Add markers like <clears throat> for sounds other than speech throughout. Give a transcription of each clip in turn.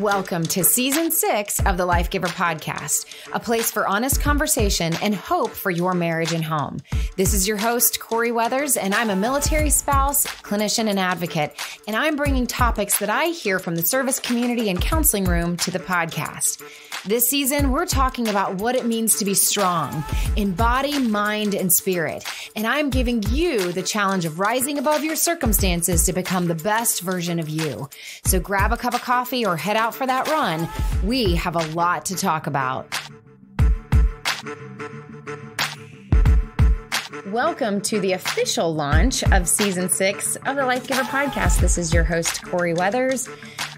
Welcome to season six of the Life Giver podcast, a place for honest conversation and hope for your marriage and home. This is your host, Corey Weathers, and I'm a military spouse, clinician, and advocate. And I'm bringing topics that I hear from the service community and counseling room to the podcast. This season, we're talking about what it means to be strong in body, mind, and spirit. And I'm giving you the challenge of rising above your circumstances to become the best version of you. So grab a cup of coffee or head out for that run. We have a lot to talk about. Welcome to the official launch of season six of the Life Giver podcast. This is your host, Corey Weathers.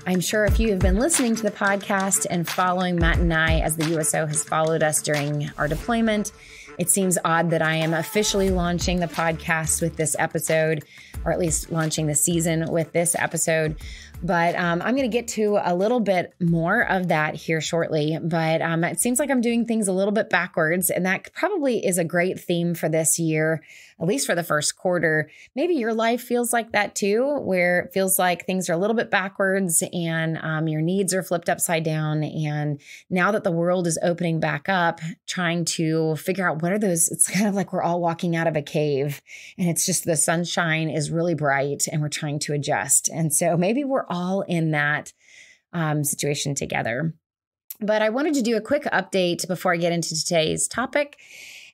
I'm sure if you have been listening to the podcast and following Matt and I as the USO has followed us during our deployment, it seems odd that I am officially launching the podcast with this episode, or at least launching the season with this episode. But um, I'm going to get to a little bit more of that here shortly. But um, it seems like I'm doing things a little bit backwards, and that probably is a great theme for this year at least for the first quarter. Maybe your life feels like that too, where it feels like things are a little bit backwards and um, your needs are flipped upside down. And now that the world is opening back up, trying to figure out what are those, it's kind of like we're all walking out of a cave and it's just the sunshine is really bright and we're trying to adjust. And so maybe we're all in that um, situation together. But I wanted to do a quick update before I get into today's topic.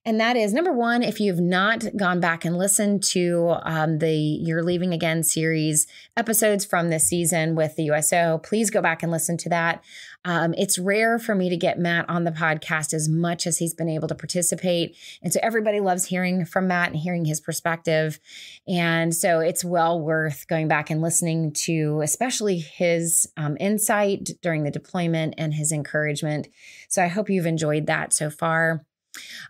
And that is number one, if you've not gone back and listened to um, the You're Leaving Again series episodes from this season with the USO, please go back and listen to that. Um, it's rare for me to get Matt on the podcast as much as he's been able to participate. And so everybody loves hearing from Matt and hearing his perspective. And so it's well worth going back and listening to, especially his um, insight during the deployment and his encouragement. So I hope you've enjoyed that so far.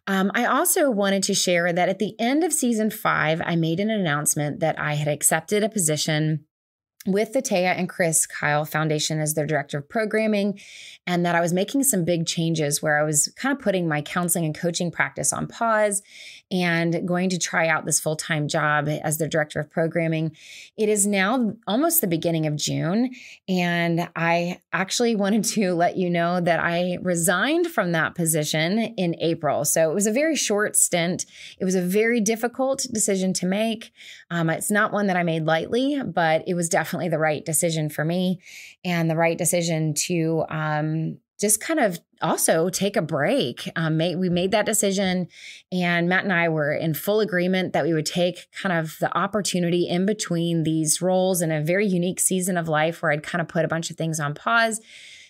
Um, I also wanted to share that at the end of season five, I made an announcement that I had accepted a position with the Taya and Chris Kyle Foundation as their director of programming, and that I was making some big changes where I was kind of putting my counseling and coaching practice on pause and going to try out this full time job as their director of programming. It is now almost the beginning of June, and I actually <laughs> wanted to let you know that I resigned from that position in April. So it was a very short stint. It was a very difficult decision to make. Um, it's not one that I made lightly, but it was definitely the right decision for me and the right decision to um, just kind of also take a break. Um, we made that decision, and Matt and I were in full agreement that we would take kind of the opportunity in between these roles in a very unique season of life where I'd kind of put a bunch of things on pause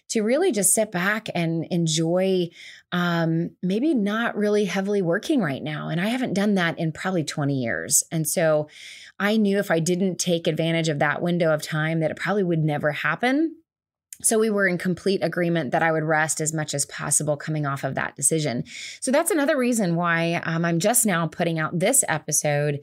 to really just sit back and enjoy um, maybe not really heavily working right now. And I haven't done that in probably 20 years. And so I knew if I didn't take advantage of that window of time that it probably would never happen. So we were in complete agreement that I would rest as much as possible coming off of that decision. So that's another reason why um, I'm just now putting out this episode.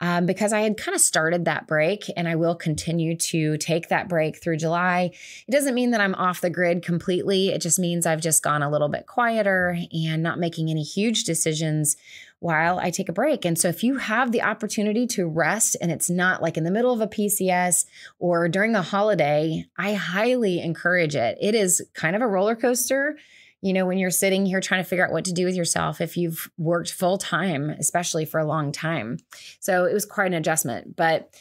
Um, because I had kind of started that break and I will continue to take that break through July. It doesn't mean that I'm off the grid completely. It just means I've just gone a little bit quieter and not making any huge decisions while I take a break. And so if you have the opportunity to rest and it's not like in the middle of a PCS or during a holiday, I highly encourage it. It is kind of a roller coaster. You know, when you're sitting here trying to figure out what to do with yourself if you've worked full time, especially for a long time. So it was quite an adjustment. But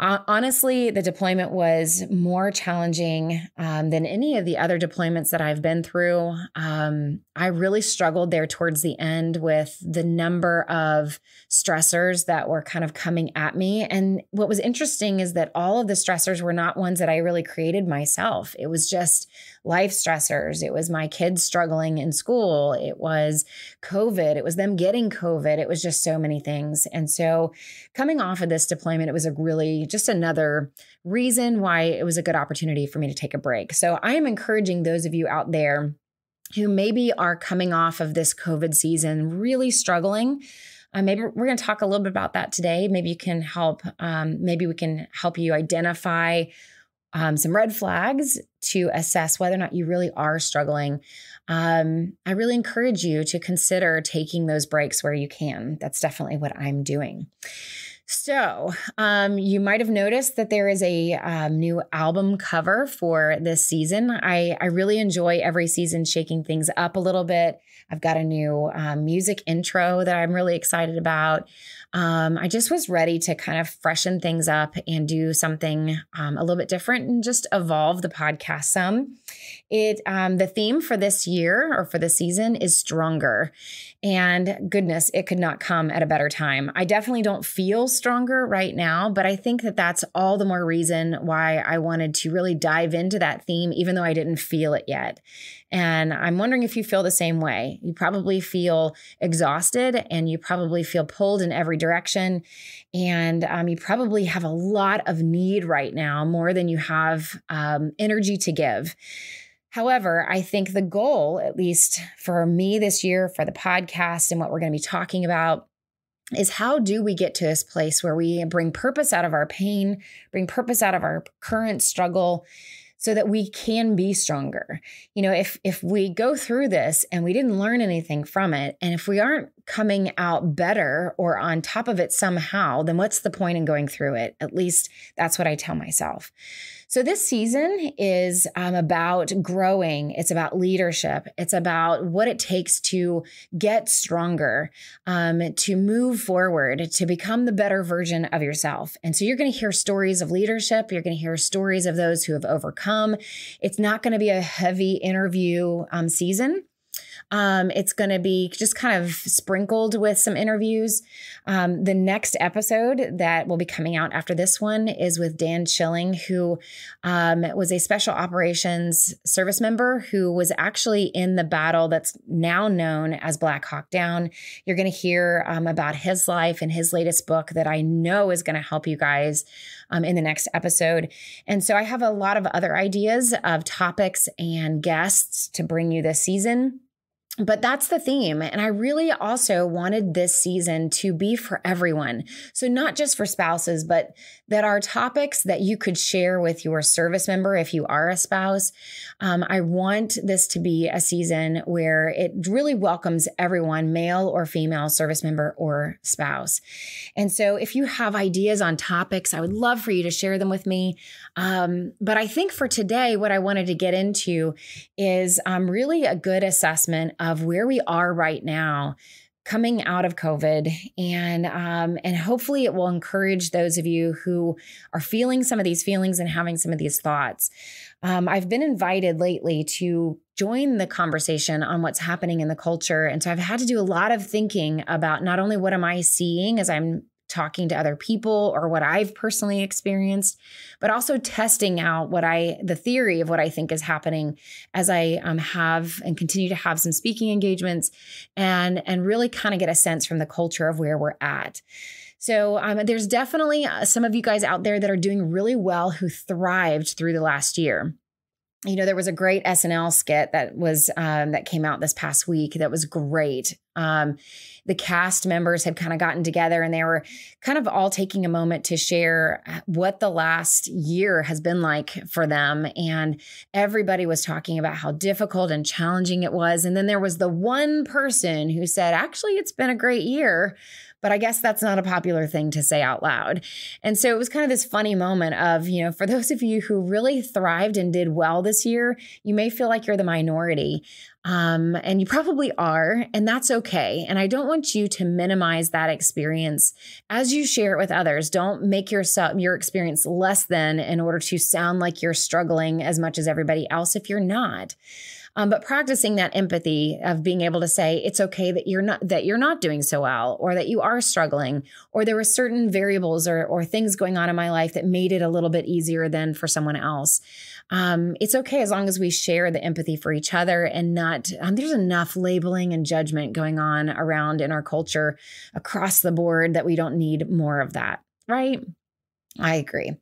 honestly, the deployment was more challenging um, than any of the other deployments that I've been through. Um, I really struggled there towards the end with the number of stressors that were kind of coming at me. And what was interesting is that all of the stressors were not ones that I really created myself. It was just life stressors. It was my kids struggling in school. It was COVID. It was them getting COVID. It was just so many things. And so, coming off of this deployment, it was a really just another reason why it was a good opportunity for me to take a break. So, I am encouraging those of you out there who maybe are coming off of this COVID season really struggling. Uh, maybe we're going to talk a little bit about that today. Maybe you can help. Um, maybe we can help you identify um, some red flags to assess whether or not you really are struggling, um, I really encourage you to consider taking those breaks where you can. That's definitely what I'm doing. So, um, you might have noticed that there is a um, new album cover for this season. I, I really enjoy every season shaking things up a little bit. I've got a new um, music intro that I'm really excited about um, I just was ready to kind of freshen things up and do something um, a little bit different and just evolve the podcast some. It um, the theme for this year or for the season is stronger, and goodness, it could not come at a better time. I definitely don't feel stronger right now, but I think that that's all the more reason why I wanted to really dive into that theme, even though I didn't feel it yet. And I'm wondering if you feel the same way. You probably feel exhausted and you probably feel pulled in every direction. And um, you probably have a lot of need right now, more than you have um, energy to give. However, I think the goal, at least for me this year, for the podcast and what we're going to be talking about, is how do we get to this place where we bring purpose out of our pain, bring purpose out of our current struggle so that we can be stronger. You know, if if we go through this and we didn't learn anything from it and if we aren't coming out better or on top of it somehow, then what's the point in going through it? At least that's what I tell myself. So, this season is um, about growing, it's about leadership, it's about what it takes to get stronger, um, to move forward, to become the better version of yourself. And so, you're going to hear stories of leadership, you're going to hear stories of those who have overcome. It's not going to be a heavy interview um, season. Um, it's going to be just kind of sprinkled with some interviews. Um, the next episode that will be coming out after this one is with Dan Chilling, who um, was a special operations service member who was actually in the battle that's now known as Black Hawk Down. You're going to hear um, about his life and his latest book that I know is going to help you guys um, in the next episode. And so I have a lot of other ideas of topics and guests to bring you this season but that's the theme. And I really also wanted this season to be for everyone. So, not just for spouses, but that are topics that you could share with your service member if you are a spouse. Um, I want this to be a season where it really welcomes everyone, male or female, service member or spouse. And so if you have ideas on topics, I would love for you to share them with me. Um, but I think for today, what I wanted to get into is um, really a good assessment of where we are right now coming out of COVID, and um, and hopefully it will encourage those of you who are feeling some of these feelings and having some of these thoughts. Um, I've been invited lately to join the conversation on what's happening in the culture, and so I've had to do a lot of thinking about not only what am I seeing as I'm talking to other people or what I've personally experienced, but also testing out what I, the theory of what I think is happening as I um, have and continue to have some speaking engagements and, and really kind of get a sense from the culture of where we're at. So um, there's definitely uh, some of you guys out there that are doing really well who thrived through the last year you know, there was a great SNL skit that was um, that came out this past week that was great. Um, the cast members had kind of gotten together and they were kind of all taking a moment to share uh, what the last year has been like for them. And everybody was talking about how difficult and challenging it was. And then there was the one person who said, Actually, it's been a great year, but I guess that's not a popular thing to say out loud. And so it was kind of this funny moment of, you know, for those of you who really thrived and did well this year, you may feel like you're the minority. Um, and you probably are, and that's okay. And I don't want you to minimize that experience as you share it with others. Don't make yourself your experience less than in order to sound like you're struggling as much as everybody else if you're not. Um, but practicing that empathy of being able to say it's okay that you're not that you're not doing so well, or that you are struggling, or there were certain variables or or things going on in my life that made it a little bit easier than for someone else. Um, it's okay as long as we share the empathy for each other and not um, there's enough labeling and judgment going on around in our culture across the board that we don't need more of that, right? I agree.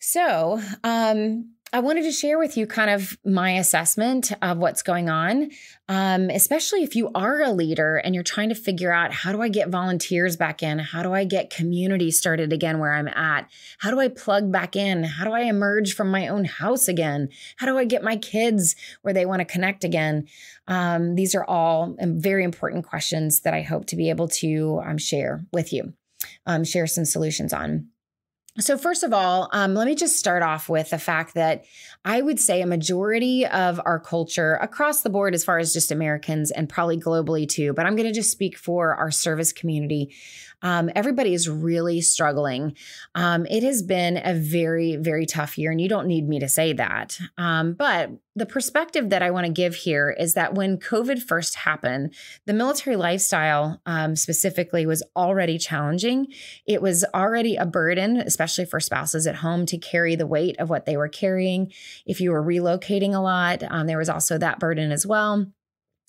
So, um, I wanted to share with you kind of my assessment of what's going on, um, especially if you are a leader and you're trying to figure out how do I get volunteers back in? How do I get community started again where I'm at? How do I plug back in? How do I emerge from my own house again? How do I get my kids where they want to connect again? Um, these are all um, very important questions that I hope to be able to um, share with you, um, share some solutions on. So, first of all, um, let me just start off with the fact that I would say a majority of our culture across the board, as far as just Americans and probably globally too, but I'm going to just speak for our service community. Um, everybody is really struggling. Um, it has been a very, very tough year, and you don't need me to say that. Um, but the perspective that I want to give here is that when COVID first happened, the military lifestyle um, specifically was already challenging. It was already a burden, especially for spouses at home, to carry the weight of what they were carrying. If you were relocating a lot, um, there was also that burden as well.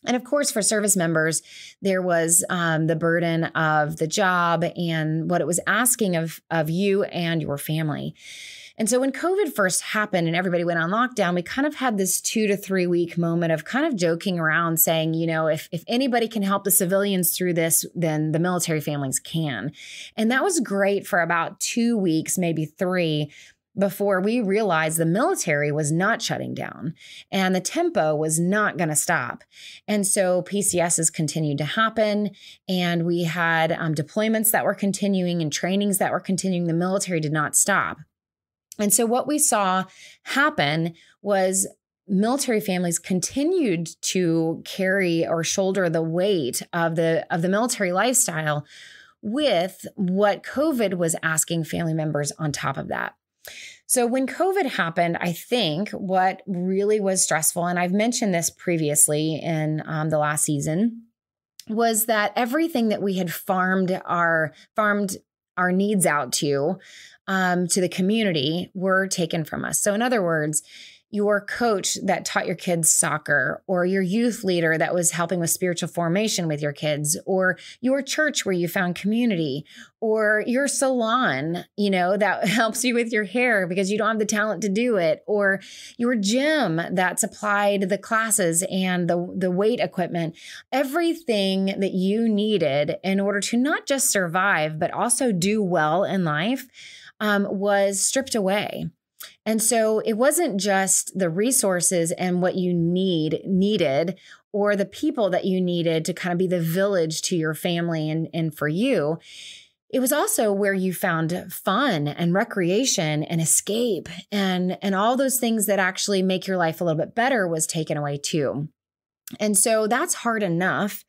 And of course, for service members, there was um, the burden of the job and what it was asking of, of you and your family. And so when COVID first happened and everybody went on lockdown, we kind of had this two to three week moment of kind of joking around saying, you know, if, if anybody can help the civilians through this, then the military families can. And that was great for about two weeks, maybe three before we realized the military was not shutting down and the tempo was not going to stop. And so PCSs continued to happen, and we had um, deployments that were continuing and trainings that were continuing. The military did not stop. And so what we saw happen was military families continued to carry or shoulder the weight of the of the military lifestyle with what covid was asking family members on top of that so, when COVID happened, I think what really was stressful, and I've mentioned this previously in um, the last season, was that everything that we had farmed our farmed our needs out to um, to the community were taken from us. So, in other words, your coach that taught your kids soccer, or your youth leader that was helping with spiritual formation with your kids, or your church where you found community, or your salon, you know, that <laughs> helps you with your hair because you don't have the talent to do it, or your gym that supplied the classes and the, the weight equipment, everything that you needed in order to not just survive, but also do well in life um, was stripped away. And so it wasn't just the resources and what you need needed or the people that you needed to kind of be the village to your family and, and for you. It was also where you found fun and recreation and escape and, and all those things that actually make your life a little bit better was taken away too. And so that's hard enough.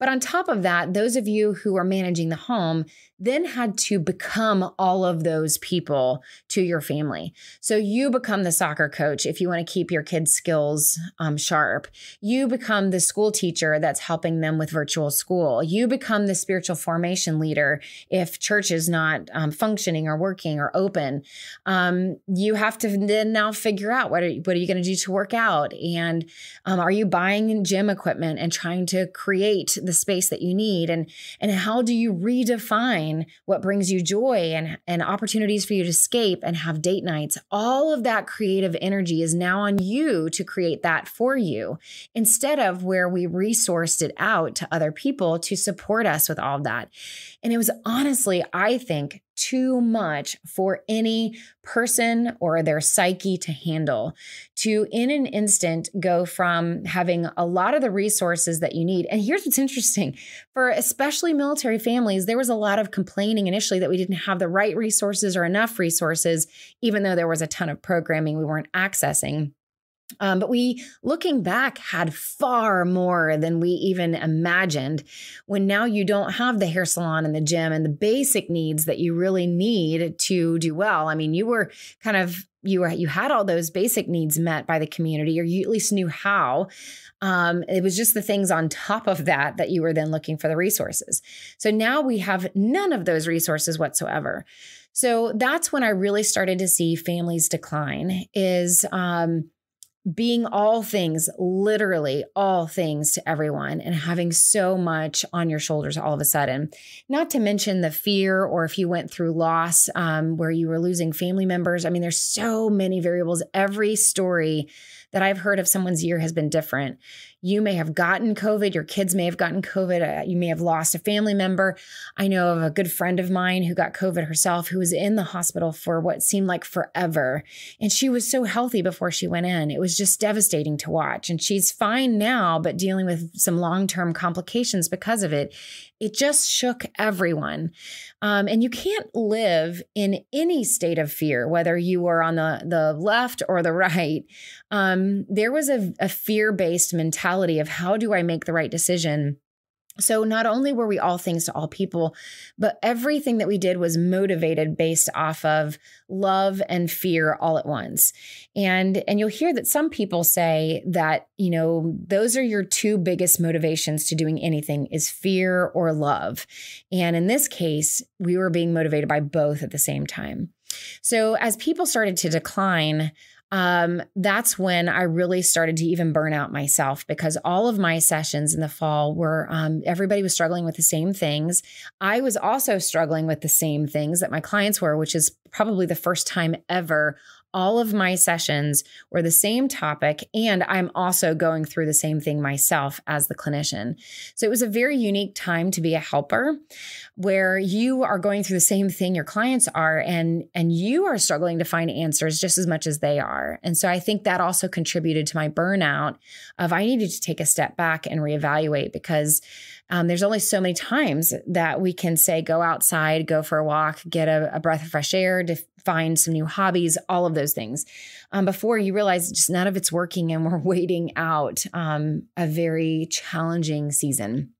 But on top of that, those of you who are managing the home, then had to become all of those people to your family. So you become the soccer coach if you want to keep your kids' skills um, sharp. You become the school teacher that's helping them with virtual school. You become the spiritual formation leader if church is not um, functioning or working or open. Um, you have to then now figure out what are, what are you going to do to work out? And um, are you buying gym equipment and trying to create the space that you need? And, and how do you redefine? what brings you joy and, and opportunities for you to escape and have date nights. All of that creative energy is now on you to create that for you instead of where we resourced it out to other people to support us with all of that. And it was honestly, I think, too much for any person or their psyche to handle. To, in an instant, go from having a lot of the resources that you need. And here's what's interesting for especially military families, there was a lot of complaining initially that we didn't have the right resources or enough resources, even though there was a ton of programming we weren't accessing. Um, but we, looking back, had far more than we even imagined. When now you don't have the hair salon and the gym and the basic needs that you really need to do well. I mean, you were kind of you were you had all those basic needs met by the community, or you at least knew how. Um, it was just the things on top of that that you were then looking for the resources. So now we have none of those resources whatsoever. So that's when I really started to see families decline. Is um, being all things, literally all things to everyone, and having so much on your shoulders all of a sudden. Not to mention the fear, or if you went through loss um, where you were losing family members. I mean, there's so many variables. Every story that I've heard of someone's year has been different. You may have gotten COVID, your kids may have gotten COVID, uh, you may have lost a family member. I know of a good friend of mine who got COVID herself, who was in the hospital for what seemed like forever. And she was so healthy before she went in. It was just devastating to watch. And she's fine now, but dealing with some long term complications because of it. It just shook everyone. Um, and you can't live in any state of fear, whether you were on the, the left or the <laughs> right. Um, there was a, a fear based mentality of how do I make the right decision. So, not only were we all things to all people, but everything that we did was motivated based off of love and fear all at once. And, and you'll hear that some people say that, you know, those are your two biggest motivations to doing anything is fear or love. And in this case, we were being motivated by both at the same time. So, as people started to decline, um, that's when I really started to even burn out myself because all of my sessions in the fall were um, everybody was struggling with the same things. I was also struggling with the same things that my clients were, which is probably the first time ever all of my sessions were the same topic, and I'm also going through the same thing myself as the clinician. So it was a very unique time to be a helper where you are going through the same thing your clients are and and you are struggling to find answers just as much as they are. And so I think that also contributed to my burnout of I needed to take a step back and reevaluate because um, there's only so many times that we can say, go outside, go for a walk, get a, a breath of fresh air, to find some new hobbies, all of those things. Um, before you realize just none of it's working and we're <laughs> waiting out um, a very challenging season.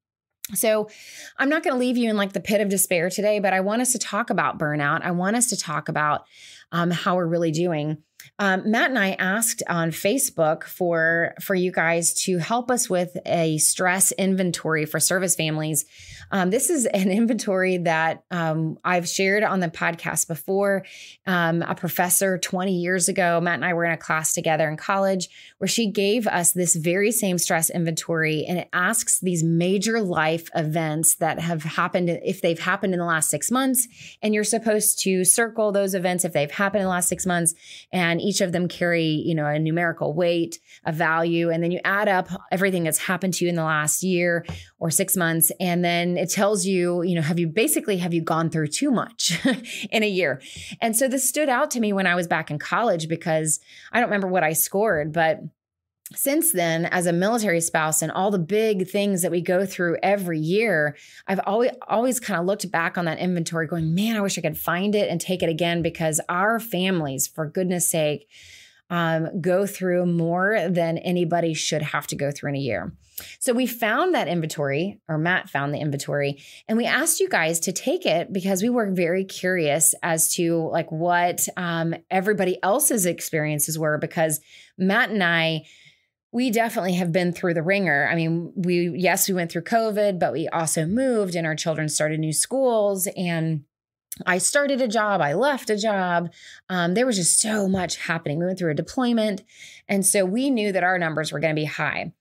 So, I'm not going to leave you in like the pit of despair today, but I want us to talk about burnout. I want us to talk about um, how we're really doing um, Matt and I asked on Facebook for for you guys to help us with a stress inventory for service families. Um, this is an <laughs> inventory that um, I've shared on the podcast before. Um, a professor 20 years ago, Matt and I were in a class together in college where she gave us this very same stress inventory, and it asks these major life events that have happened if they've happened in the last six months, and you're supposed to circle those events if they've happened in the last six months and and each of them carry, you know, a numerical weight, a value, and then you add up everything that's happened to you in the last year or 6 months and then it tells you, you know, have you basically have you gone through too much <laughs> in a year. And so this stood out to me when I was back in college because I don't remember what I scored, but since then, as a military spouse and all the big things that we go through every year, I've always always kind of looked back on that inventory going, man, I wish I could find it and take it again because our families, for goodness sake, um, go through more than anybody should have to go through in a year. So we found that inventory, or Matt found the inventory, and we asked you guys to take it because we were very curious as to like what um, everybody else's experiences were because Matt and I we definitely have been through the ringer. I mean, we, yes, we went through COVID, but we also moved and our children started new schools and I started a job, I left a job. Um, there was just so much happening. We went through a deployment. And so we knew that our numbers were going to be high.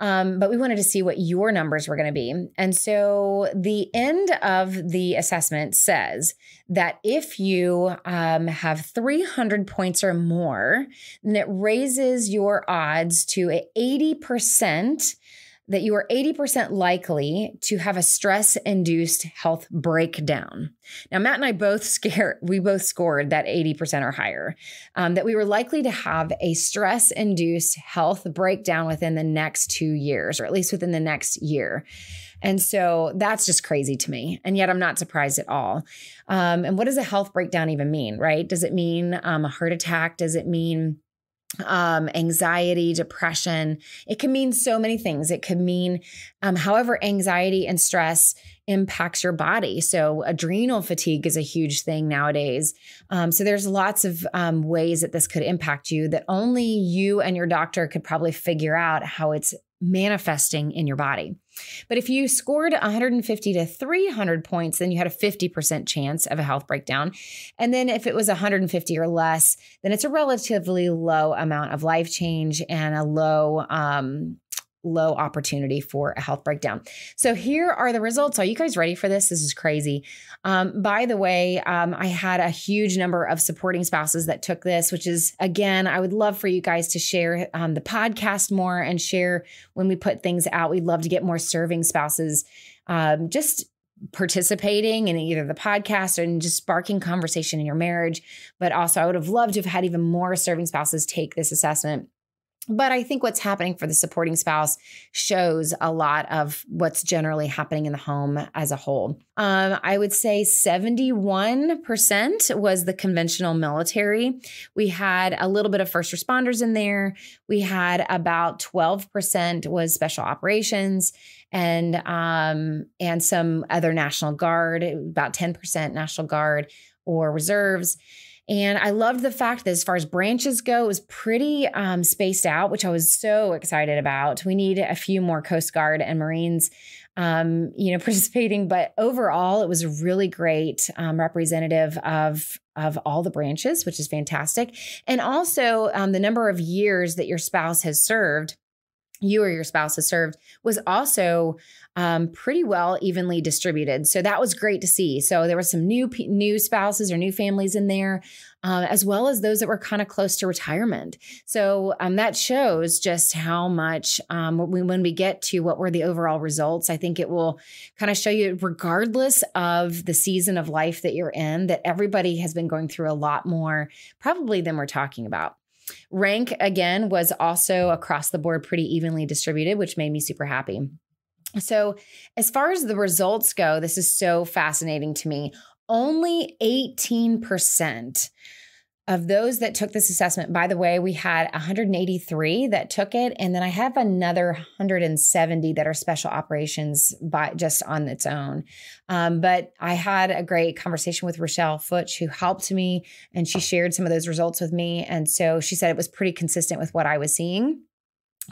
Um, but we wanted to see what your numbers were going to be. And so the end of the assessment says that if you um, have 300 points or more, then it raises your odds to 80% that you are 80% likely to have a stress induced health breakdown. Now, Matt and I both scared. we both scored that 80% or higher, um, that we were likely to have a stress induced health breakdown within the next two years, or at least within the next year. And so that's just crazy to me. And yet I'm not surprised at all. Um, and what does a health breakdown even mean, right? Does it mean um, a heart attack? Does it mean um, anxiety, depression. It can mean so many things. It could mean, um, however, anxiety and stress impacts your body. So, adrenal fatigue is a huge thing nowadays. Um, so, there's lots of um, ways that this could impact you that only you and your doctor could probably figure out how it's manifesting in your body. But if you scored 150 to 300 points, then you had a 50% chance of a health breakdown. And then if it was 150 or less, then it's a relatively low amount of life change and a low um, low opportunity for a health breakdown. So here are the results. Are you guys ready for this? This is crazy. Um, by the way, um, I had a huge number of supporting spouses that took this, which is again, I would love for you guys to share um, the podcast more and share when we put things out. We'd love to get more serving spouses um, just participating in either the podcast or in just sparking conversation in your marriage. But also, I would have loved to have had even more serving spouses take this assessment. But I think what's happening for the supporting spouse shows a lot of what's generally happening in the home as a whole. Um, I would say 71% was the conventional military. We had a little bit of first responders in there. We had about 12% was special operations and um, and some other National Guard, about 10% National Guard or reserves. And I loved the fact that as far as branches go, it was pretty um, spaced out, which I was so excited about. We need a few more Coast Guard and Marines, um, you know, <laughs> participating. But overall, it was really great um, representative of of all the branches, which is fantastic. And also um, the number of years that your spouse has served you or your spouse has served was also um, pretty well evenly distributed. So that was great to see. So there were some new new spouses or new families in there, uh, as well as those that were kind of close to retirement. So um, that shows just how much um, when we get to what were the overall results. I think it will kind of show you, regardless of the season of life that you're in, that everybody has been going through a lot more probably than we're talking about. Rank again was also across the board pretty evenly distributed, which made me super happy. So, as far as the results go, this is so fascinating to me. Only 18% of those that took this assessment, by the way, we had 183 that took it, and then I have another 170 that are special operations by just on its own. Um, but I had a great conversation with Rochelle Futch, who helped me, and she shared some of those results with me. And so she said it was pretty consistent with what I was seeing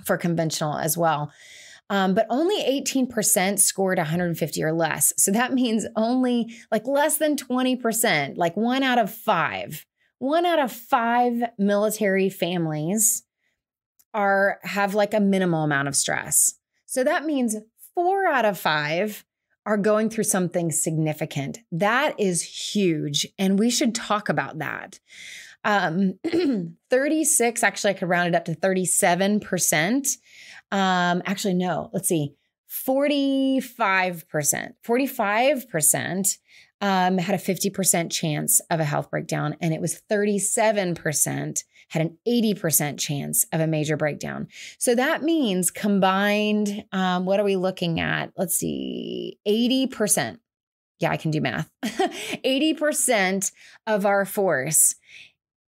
for conventional as well. Um, but only 18% scored 150 or less. So that means only like less than 20%, like one out of five, one out of five military families are have like a minimal amount of stress. So that means four out of five are going through something significant. That is huge. And we should talk about that. Um, <clears throat> 36, actually, I could round it up to 37% um, actually, no, let's see. 45%, 45% um, had a 50% chance of a health breakdown, and it was 37% had an 80% chance of a major breakdown. So that means combined, um, what are we looking at? Let's see, 80%. Yeah, I can do math. 80% <laughs> of our force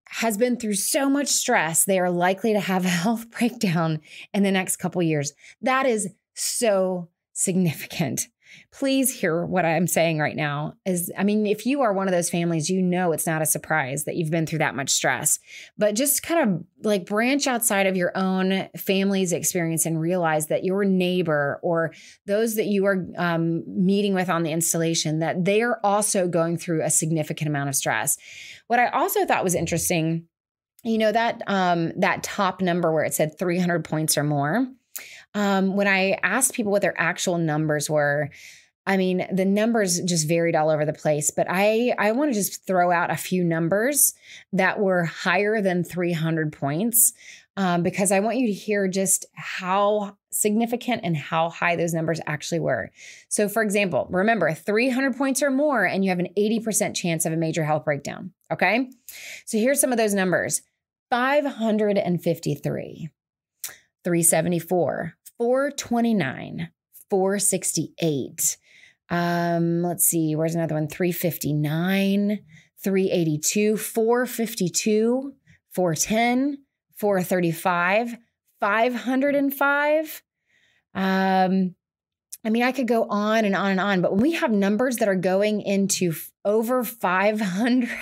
has been through so much stress, they are likely to have a <laughs> health breakdown in the next couple years. That is so significant please hear what I'm saying right now is I mean, if you are one of those families, you know it's not a surprise that you've been through that much stress, but just kind of like branch outside of your own family's experience and realize that your neighbor or those that you are um, meeting with on the installation, that they are also going through a significant amount of stress. What I also thought was interesting you know that um that top number where it said 300 points or more um, when I asked people what their actual numbers were, I mean, the numbers just varied all over the place, but I I want to just throw out a few numbers that were higher than 300 points um, because I want you to hear just how significant and how high those numbers actually were. So, for example, remember 300 points or more, and you have an 80% chance of a major health breakdown. Okay, so here's some of those numbers: 553, 374, 429, 468. Um, let's see, where's another one? 359, 382, 452, 410, 435, 505. Um, I mean, I could go on and on and on, but when we have numbers that are going into f- over 500, <laughs>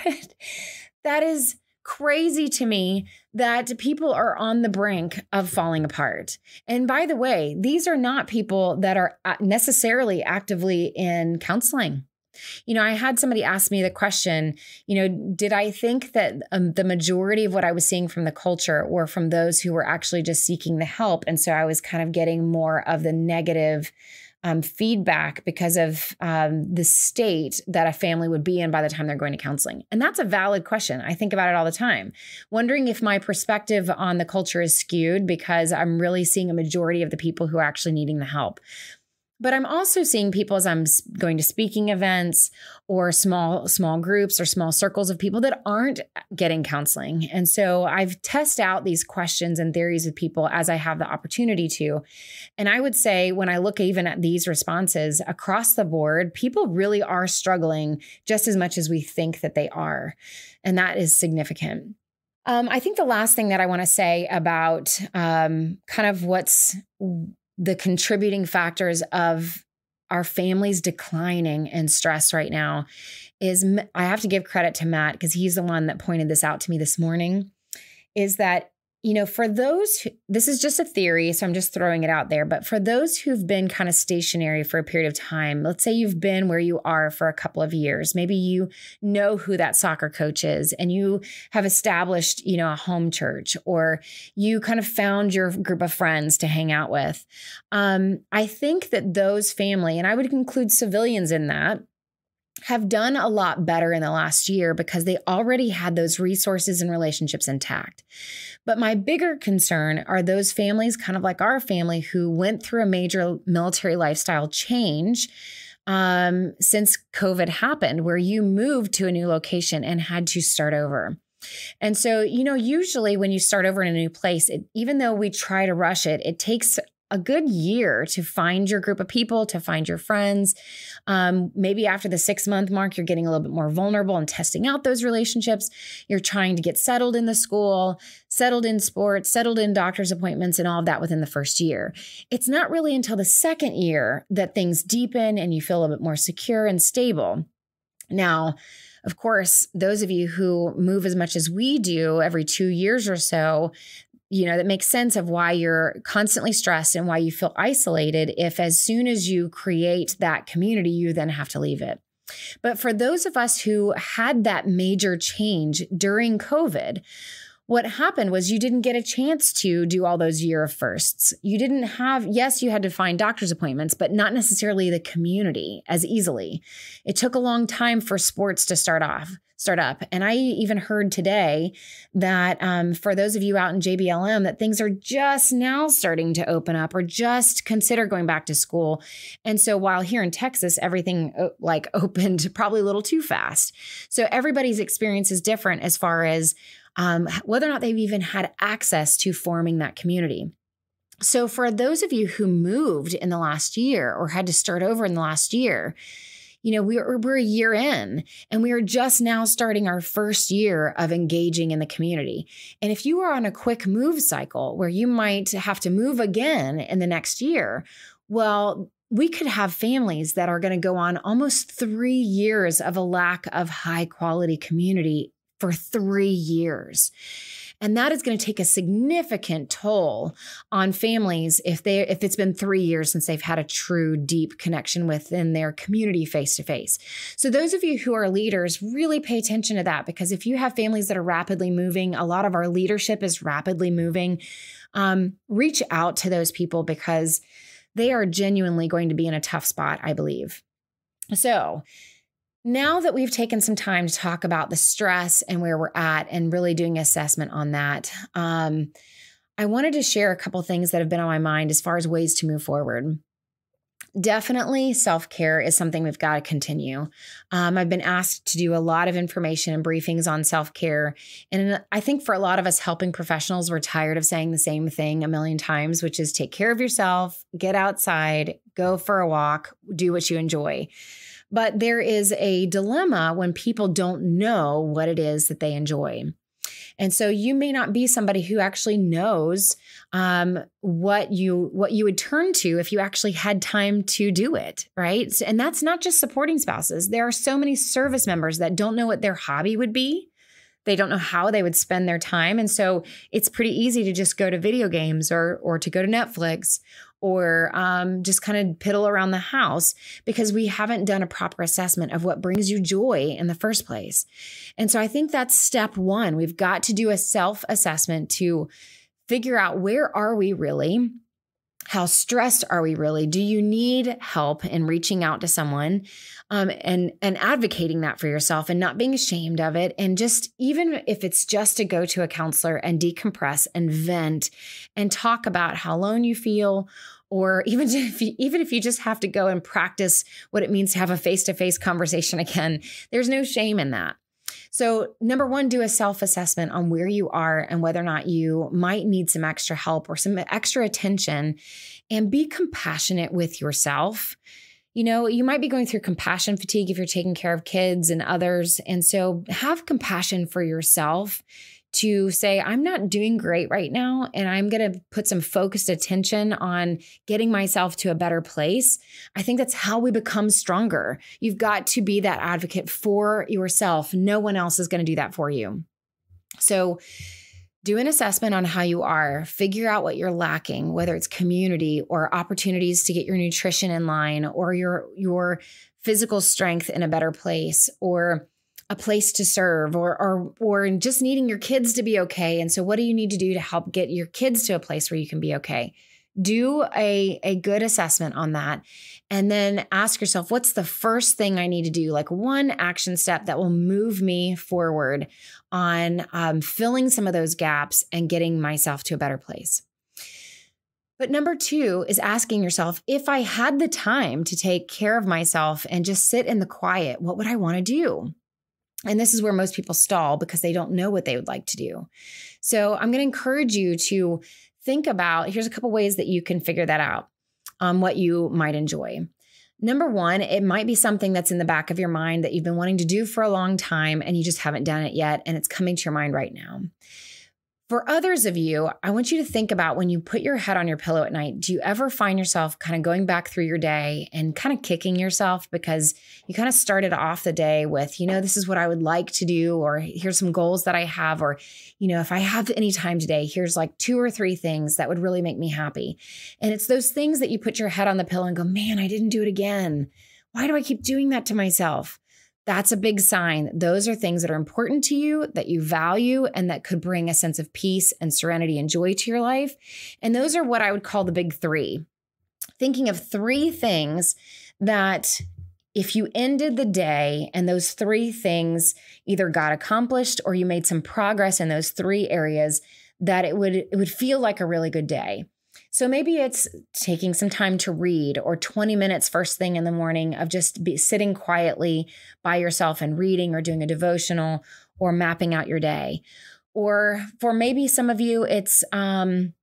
that is crazy to me that people are on the brink of falling apart. And by the way, these are not people that are uh, necessarily actively in counseling. You know, I had somebody ask me the question, you know, did I think that um, the majority of what I was seeing from the culture were from those who were actually just seeking the help? And so I was kind of getting more of the negative um, feedback because of um, the state that a family would be in by the time they're going to counseling? And that's a valid question. I think about it all the time, wondering if my perspective on the culture is skewed because I'm really seeing a majority of the people who are actually needing the help but i'm also seeing people as i'm going to speaking events or small small groups or small circles of people that aren't uh, getting counseling and so i've test out these questions and theories with people as i have the opportunity to and i would say when i look even at these responses across the board people really are struggling just as much as we think that they are and that is significant um, I think the last thing that I want to say about um, kind of what's the contributing factors of our families declining in stress right now is I have to give credit to Matt because he's the one that pointed this out to me this morning is that you know, for those, who, this is just a theory, so I'm just throwing it out there. But for those who've been kind of stationary for a period of time, let's say you've been where you are for a couple of years, maybe you know who that soccer coach is and you have established, you know, a home church or you kind of found your group of friends to hang out with. Um, I think that those family, and I would include civilians in that, have done a lot better in the last year because they already had those resources and relationships intact. But my bigger concern are those families, kind of like our family, who went through a major military lifestyle change um, since COVID happened, where you moved to a new location and had to start over. And so, you know, usually when you start over in a new place, it, even though we try to rush it, it takes a good year to find your group of people, to find your friends. Um, maybe after the six month mark, you're getting a little bit more vulnerable and testing out those relationships. You're trying to get settled in the school, settled in sports, settled in doctor's appointments, and all of that within the first year. It's not really until the second year that things deepen and you feel a bit more secure and stable. Now, of course, those of you who move as much as we do every two years or so, you know, that makes sense of why you're constantly stressed and why you feel isolated if as soon as you create that community, you then have to leave it. But for those of us who had that major change during COVID, what happened was you didn't get a chance to do all those year of firsts. You didn't have, yes, you had to find doctor's appointments, but not necessarily the community as easily. It took a long time for sports to start off start up. And I even heard today that um, for those of you out in JBLM, that things are just now starting to open up or just consider going back to school. And so while here in Texas, everything uh, like <laughs> opened probably a little too fast. So everybody's experience is different as far as um, whether or not they've even had access to forming that community. So, for those of you who moved in the last year or had to start over in the last year, you know, we're, we're a year in and we are just now starting our first year of engaging in the community. And if you are on a quick move cycle where you might have to move again in the next year, well, we could have families that are going to go on almost three years of a lack of high quality community for three years. And that is going to take a significant toll on families if they if it's been 3 years since they've had a true deep connection within their community face to face. So those of you who are leaders really pay attention to that because if you have families that are rapidly moving, a lot of our leadership is rapidly moving. Um, reach out to those people because they are genuinely going to be in a tough spot, I believe. So, now that we've taken some time to talk about the stress and where we're at and really doing assessment on that, um, I wanted to share a couple things that have been on my mind as far as ways to move forward. Definitely, self care is something we've got to continue. Um, I've been asked to do a lot of information and briefings on self care. And I think for a lot of us helping professionals, we're tired of saying the same thing a million times, which is take care of yourself, get outside, go for a walk, do what you enjoy. But there is a dilemma when people don't know what it is that they enjoy. And so you may not be somebody who actually knows um, what you what you would turn to if you actually had time to do it, right? And that's not just supporting spouses. There are so many service members that don't know what their hobby would be. They don't know how they would spend their time, and so it's pretty easy to just go to video games or or to go to Netflix or um, just kind of piddle around the house because we haven't done a proper assessment of what brings you joy in the first place. And so I think that's step one. We've got to do a self assessment to figure out where are we really how stressed are we really? Do you need help in reaching out to someone um, and, and advocating that for yourself and not being ashamed of it? And just even if it's just to go to a counselor and decompress and vent and talk about how alone you feel or <laughs> even if you, even if you just have to go and practice what it means to have a face-to-face -face conversation again there's no shame in that so, number one, do a self assessment on where you are and whether or not you might need some extra help or some extra attention and be compassionate with yourself. You know, you might be going through compassion fatigue if you're taking care of kids and others. And so, have compassion for yourself to say, I'm not doing great right now, and I'm going to put some focused attention on getting myself to a better place. I think that's how we become stronger. You've got to be that advocate for yourself. No one else is going to do that for you. So, do an assessment on how you are, figure out what you're lacking, whether it's community or opportunities to get your nutrition in line or your your physical strength in a better place or a place to serve or or or just needing your kids to be okay and so what do you need to do to help get your kids to a place where you can be okay do a a good assessment on that and then ask yourself what's the first thing i need to do like one action step that will move me forward on um, filling some of those gaps and getting myself to a better place but number two is asking yourself if I had the time to take care of myself and just sit in the quiet, what would I want to do? And this is where most people stall because they don't know what they would like to do. So I'm going to encourage you to think about here's a couple ways that you can figure that out on um, what you might enjoy. Number one, it might be something that's in the back of your mind that you've been wanting to do for a long time and you just haven't done it yet, and it's coming to your mind right now. For others of you, I want you to think about when you put your head on your pillow at night, do you ever find yourself kind of going back through your day and kind of kicking yourself because you kind of started off the day with, you know, this is what I would like to do, or here's some goals that I have, or, you know, if I have any time today, here's like two or three things that would really make me happy. And it's those things that you put your head on the pillow and go, man, I didn't do it again. Why do I keep doing that to myself? that's a big sign. Those are things that are important to you, that you value, and that could bring a sense of peace and serenity and joy to your life. And those are what I would call the big three. Thinking of three things that if you ended the day and those three things either got accomplished or you made some progress in those three areas, that it would it would feel like a really good day. So maybe it's taking some time to read or 20 minutes first thing in the morning of just be sitting quietly by yourself and reading or doing a devotional or mapping out your day. Or for maybe some of you, it's um,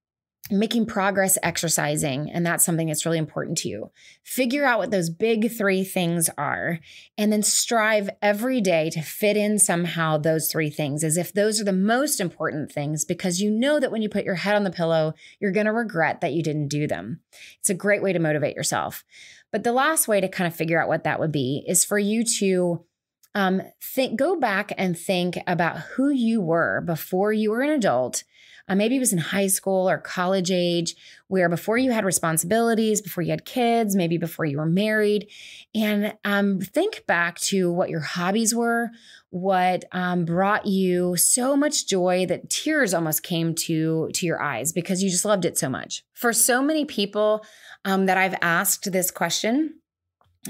making progress exercising, and that's something that's really important to you. Figure out what those big three things are, and then strive every day to fit in somehow those three things as if those are the most important things because you know that when you put your head on the pillow, you're going to regret that you didn't do them. It's a great way to motivate yourself. But the last way to kind of figure out what that would be is for you to. Um, think, go back and think about who you were before you were an adult uh, maybe it was in high school or college age, where before you had responsibilities, before you had kids, maybe before you were married. And um, think back to what your hobbies were, what um, brought you so much joy that tears almost came to to your eyes because you just loved it so much. For so many people um, that I've asked this question,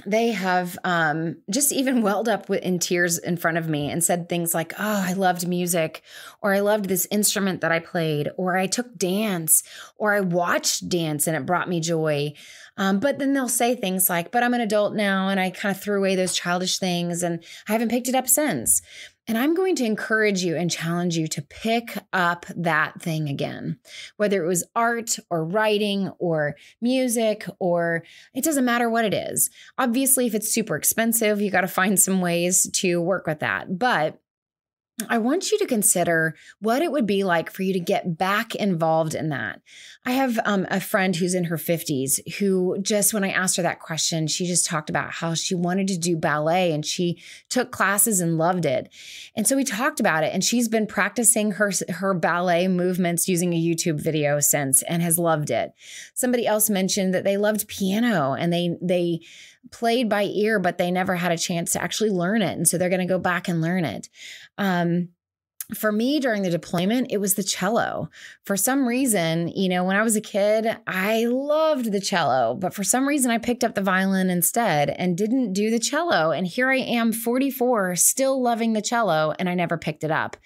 they have um, just even welled up in tears in front of me and said things like, Oh, I loved music, or I loved this instrument that I played, or I took dance, or I watched dance and it brought me joy. Um, but then they'll say things like, But I'm an adult now and I kind of threw away those childish things and I haven't picked it up since. And I'm going to encourage you and challenge you to pick up that thing again, whether it was art or writing or music or it doesn't matter what it is. Obviously, if it's super expensive, you got to find some ways to work with that. But I want you to consider what it would be like for you to get back involved in that. I have um, a friend who's in her 50s who just, when I asked her that question, she just talked about how she wanted to do ballet and she took classes and loved it. And so we talked about it, and she's been practicing her, her ballet movements using a YouTube video since and has loved it. Somebody else mentioned that they loved piano and they, they, played by ear, but they never had a chance to actually learn it. And so they're going to go back and learn it. Um, for me during the deployment, it was the cello. For some reason, you know, when I was a kid, I loved the cello, but for some reason, I picked up the violin instead and didn't do the cello. And here I am, 44, still loving the cello, and I never picked it up.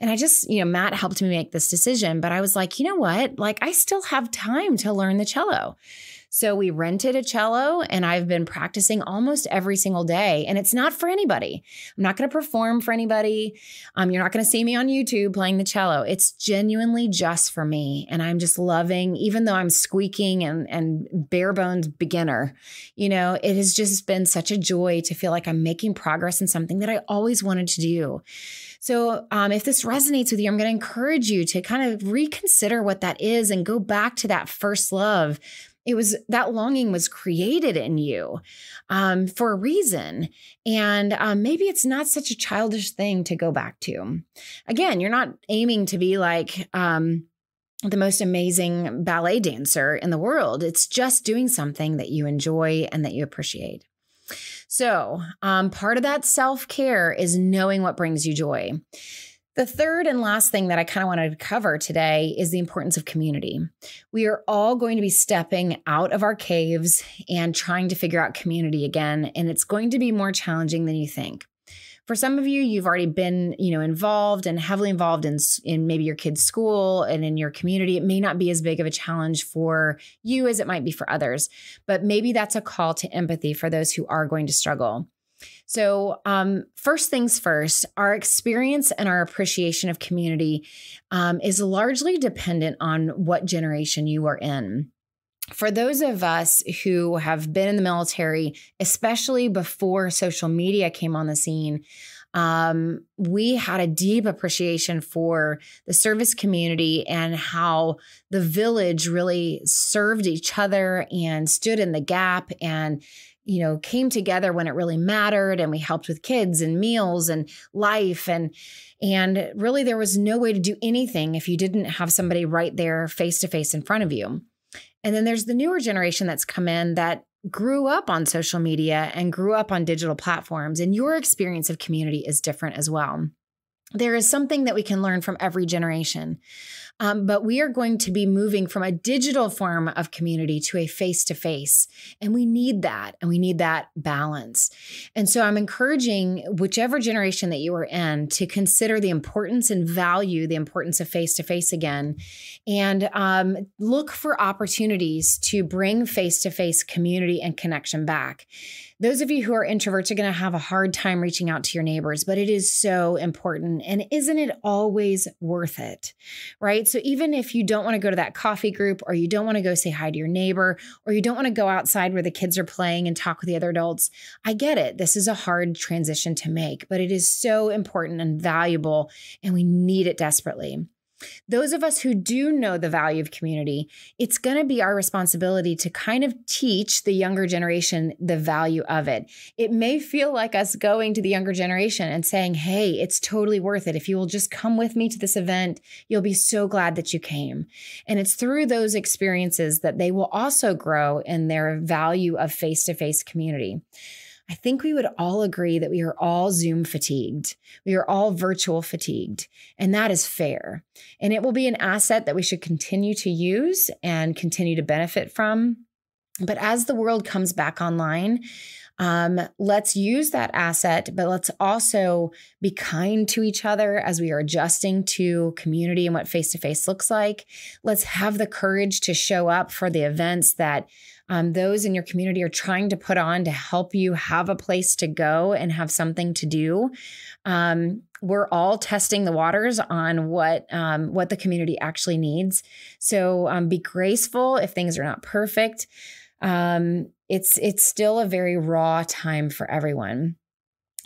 And I just, you know, Matt helped me make this decision, but I was like, you know what? Like, I still have time to learn the cello. So we rented a cello and I've been practicing almost every single day. And it's not for anybody. I'm not going to perform for anybody. Um, you're not going to see me on YouTube playing the cello. It's genuinely just for me. And I'm just loving, even though I'm squeaking and, and bare bones beginner, you know, it has just been such a joy to feel like I'm making progress in something that I always wanted to do. So, um, if this resonates with you, I'm going to encourage you to kind of reconsider what that is and go back to that first love it was that longing was created in you um, for a reason. And um, maybe it's not such a childish thing to go back to. Again, you're not aiming to be like, um, the most amazing ballet dancer in the world. It's just doing something that you enjoy and that you appreciate. So, um, part of that self care is knowing what brings you joy. The third and last thing that I kind of wanted to cover today is the importance of community. We are all going to be stepping out of our caves and trying to figure out community again, and it's going to be more challenging than you think. For some of you, you've already been, you know, involved and heavily involved in in maybe your kid's school and in your community. It may not be as big of a challenge for you as it might be for others, but maybe that's a call to empathy for those who are going to struggle. So, um, first things first, our experience and our appreciation of community um, is largely dependent on what generation you are in. For those of us who have been in the military, especially before social media came on the scene, um, we had a deep appreciation for the service community and how the village really served each other and stood in the gap and you know, came together when it really mattered and we helped with kids and meals and life and and really there was no way to do anything if you didn't have somebody right there face to face in front of you. And then there's the newer generation that's come in that grew up on social media and grew up on digital platforms and your experience of community is different as well. There is something that we can learn from every generation. Um, but we are going to be moving from a digital form of community to a face to face. And we need that. And we need that balance. And so I'm encouraging whichever generation that you are in to consider the importance and value the importance of face to face again. And um, look for opportunities to bring face to face community and connection back. Those of you who are introverts are going to have a hard time reaching out to your neighbors, but it is so important. And isn't it always worth it? Right. So even if you don't want to go to that coffee group or you don't want to go say hi to your neighbor or you don't want to go outside where the kids are playing and talk with the other adults, I get it. This is a hard transition to make, but it is so important and valuable and we need it desperately. Those of us who do know the value of community, it's going to be our responsibility to kind of teach the younger generation the value of it. It may feel like us going to the younger generation and saying, hey, it's totally worth it. If you will just come with me to this event, you'll be so glad that you came. And it's through those experiences that they will also grow in their value of face to face community. I think we would all agree that we are all Zoom fatigued. We are all virtual fatigued, and that is fair. And it will be an asset that we should continue to use and continue to benefit from. But as the world comes back online, um, let's use that asset, but let's also be kind to each other as we are adjusting to community and what face to face looks like. Let's have the courage to show up for the events that um, those in your community are trying to put on to help you have a place to go and have something to do. Um, we're all testing the waters on what um, what the community actually needs. So um, be graceful if things are not perfect. Um, it's it's still a very raw time for everyone.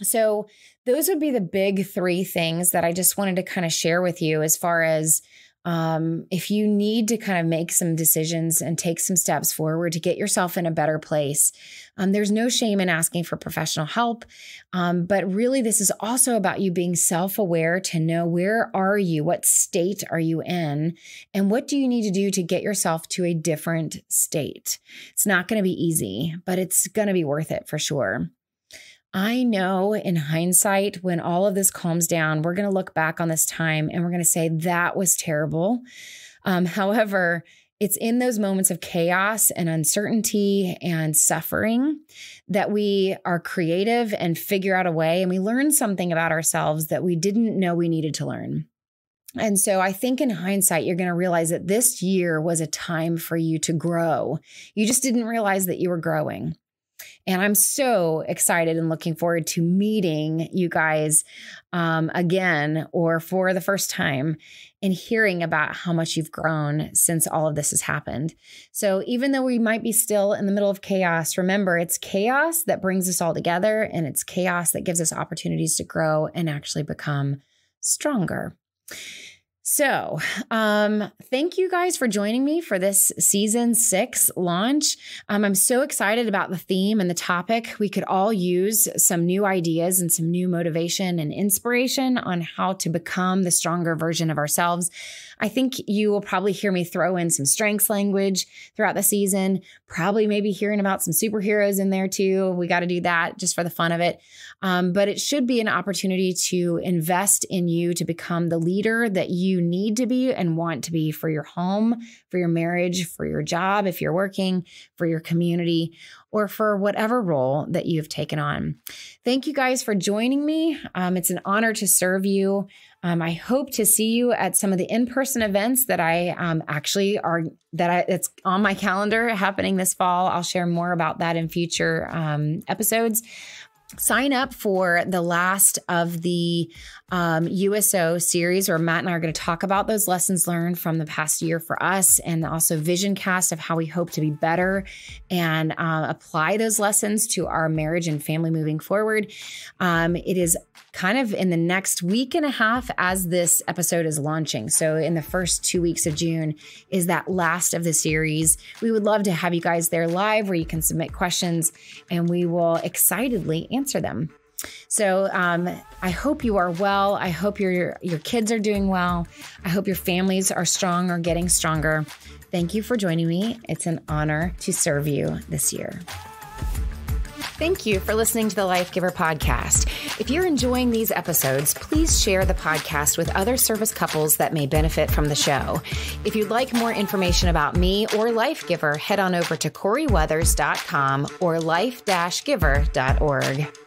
So those would be the big three things that I just wanted to kind of share with you as far as um, if you need to kind of make some decisions and take some steps forward to get yourself in a better place, um, there's no shame in asking for professional help. Um, but really, this is also about you being self aware to know where are you, what state are you in, and what do you need to do to get yourself to a different state. It's not going to be easy, but it's going to be worth it for sure. I know in hindsight, when all of this calms down, we're going to look back on this time and we're going to say, that was terrible. Um, <laughs> however, it's in those moments of chaos and uncertainty and suffering that we are creative and figure out a way and we learn something about ourselves that we didn't know we needed to learn. And so I think in hindsight, you're going to realize that this year was a time for you to grow. You just didn't realize that you were growing. And I'm so excited and looking forward to meeting you guys um, again or for the first time and hearing about how much you've grown since all of this has happened. So, even though we might be still in the middle of chaos, remember it's chaos that brings us all together and it's chaos that gives us opportunities to grow and actually become stronger. So, um, thank you guys for joining me for this season six launch. Um, I'm so excited about the theme and the topic. We could all use some new ideas and some new motivation and inspiration on how to become the stronger version of ourselves. I think you will probably hear me throw in some strengths language throughout the season, probably maybe hearing about some superheroes in there too. We got to do that just for the fun of it. Um, but it should be an opportunity to invest in you to become the leader that you need to be and want to be for your home, for your marriage, for your job, if you're working, for your community, or for whatever role that you've taken on. Thank you guys for joining me. Um, it's an honor to serve you. Um, I hope to see you at some of the in-person events that I um, actually are that I, it's on my calendar happening this fall. I'll share more about that in future um, episodes sign up for the last of the um, USO series where Matt and I are going to talk about those lessons learned from the past year for us and also vision cast of how we hope to be better and uh, apply those lessons to our marriage and family moving forward. Um, it is kind of in the next week and a half as this episode is launching. So in the first two weeks of June is that last of the series. We would love to have you guys there live where you can submit questions and we will excitedly answer answer them. So um, I hope you are well. I hope your your kids are doing well. I hope your families are strong or getting stronger. Thank you for joining me. It's an honor to serve you this year. Thank you for listening to the Life Giver podcast. If you're enjoying these episodes, please share the podcast with other service couples that may benefit from the show. If you'd like more information about me or Life Giver, head on over to CoreyWeathers.com or life-giver.org.